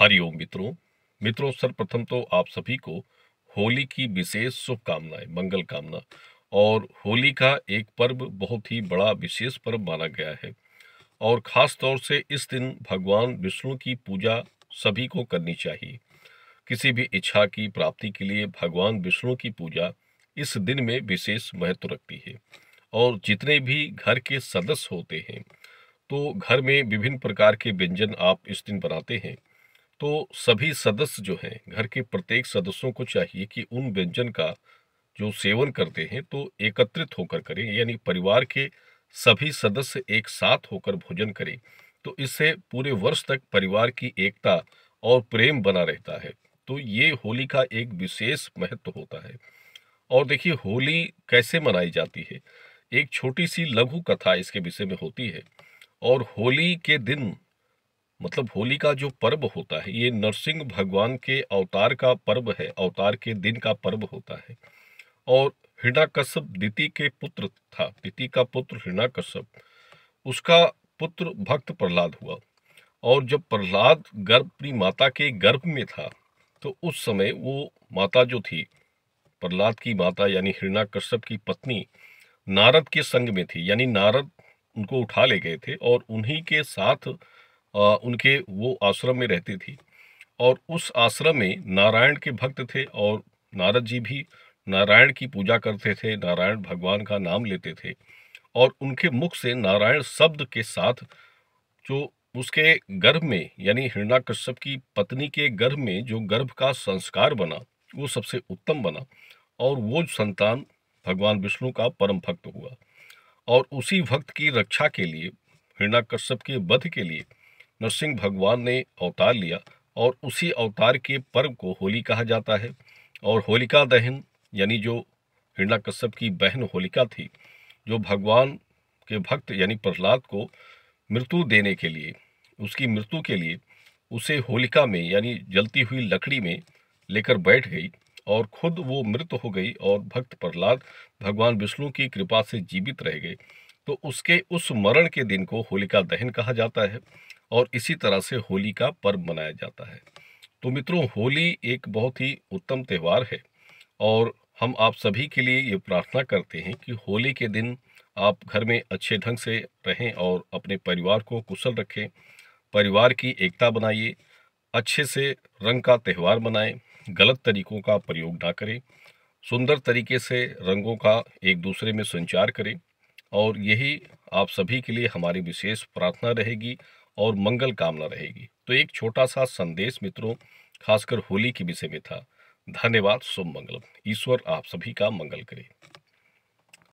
हरिओम मित्रों मित्रों सर्वप्रथम तो आप सभी को होली की विशेष शुभकामनाएं मंगल कामना और होली का एक पर्व बहुत ही बड़ा विशेष पर्व माना गया है और ख़ास तौर से इस दिन भगवान विष्णु की पूजा सभी को करनी चाहिए किसी भी इच्छा की प्राप्ति के लिए भगवान विष्णु की पूजा इस दिन में विशेष महत्व रखती है और जितने भी घर के सदस्य होते हैं तो घर में विभिन्न प्रकार के व्यंजन आप इस दिन बनाते हैं तो सभी सदस्य जो हैं घर के प्रत्येक सदस्यों को चाहिए कि उन व्यंजन का जो सेवन करते हैं तो एकत्रित होकर करें यानी परिवार के सभी सदस्य एक साथ होकर भोजन करें तो इससे पूरे वर्ष तक परिवार की एकता और प्रेम बना रहता है तो ये होली का एक विशेष महत्व होता है और देखिए होली कैसे मनाई जाती है एक छोटी सी लघु कथा इसके विषय में होती है और होली के दिन मतलब होली का जो पर्व होता है ये नरसिंह भगवान के अवतार का पर्व है अवतार के दिन का पर्व होता है और कश्यप दिति के पुत्र था दिति का पुत्र कश्यप उसका पुत्र भक्त प्रहलाद हुआ और जब प्रहलाद अपनी माता के गर्भ में था तो उस समय वो माता जो थी प्रहलाद की माता यानी कश्यप की पत्नी नारद के संग में थी यानी नारद उनको उठा ले गए थे और उन्हीं के साथ उनके वो आश्रम में रहती थी और उस आश्रम में नारायण के भक्त थे और नारद जी भी नारायण की पूजा करते थे नारायण भगवान का नाम लेते थे और उनके मुख से नारायण शब्द के साथ जो उसके गर्भ में यानी हिरणा कश्यप की पत्नी के गर्भ में जो गर्भ का संस्कार बना वो सबसे उत्तम बना और वो संतान भगवान विष्णु का परम भक्त हुआ और उसी भक्त की रक्षा के लिए हिरणा कश्यप के वध के लिए नरसिंह भगवान ने अवतार लिया और उसी अवतार के पर्व को होली कहा जाता है और होलिका दहन यानी जो हिरणा कश्यप की बहन होलिका थी जो भगवान के भक्त यानी प्रहलाद को मृत्यु देने के लिए उसकी मृत्यु के लिए उसे होलिका में यानी जलती हुई लकड़ी में लेकर बैठ गई और खुद वो मृत हो गई और भक्त प्रहलाद भगवान विष्णु की कृपा से जीवित रह गए तो उसके उस मरण के दिन को होलिका दहन कहा जाता है और इसी तरह से होली का पर्व मनाया जाता है तो मित्रों होली एक बहुत ही उत्तम त्यौहार है और हम आप सभी के लिए ये प्रार्थना करते हैं कि होली के दिन आप घर में अच्छे ढंग से रहें और अपने परिवार को कुशल रखें परिवार की एकता बनाइए अच्छे से रंग का त्यौहार मनाएं गलत तरीकों का प्रयोग ना करें सुंदर तरीके से रंगों का एक दूसरे में संचार करें और यही आप सभी के लिए हमारी विशेष प्रार्थना रहेगी और मंगल कामना रहेगी तो एक छोटा सा संदेश मित्रों खासकर होली के विषय में था धन्यवाद शुभ मंगलम ईश्वर आप सभी का मंगल करे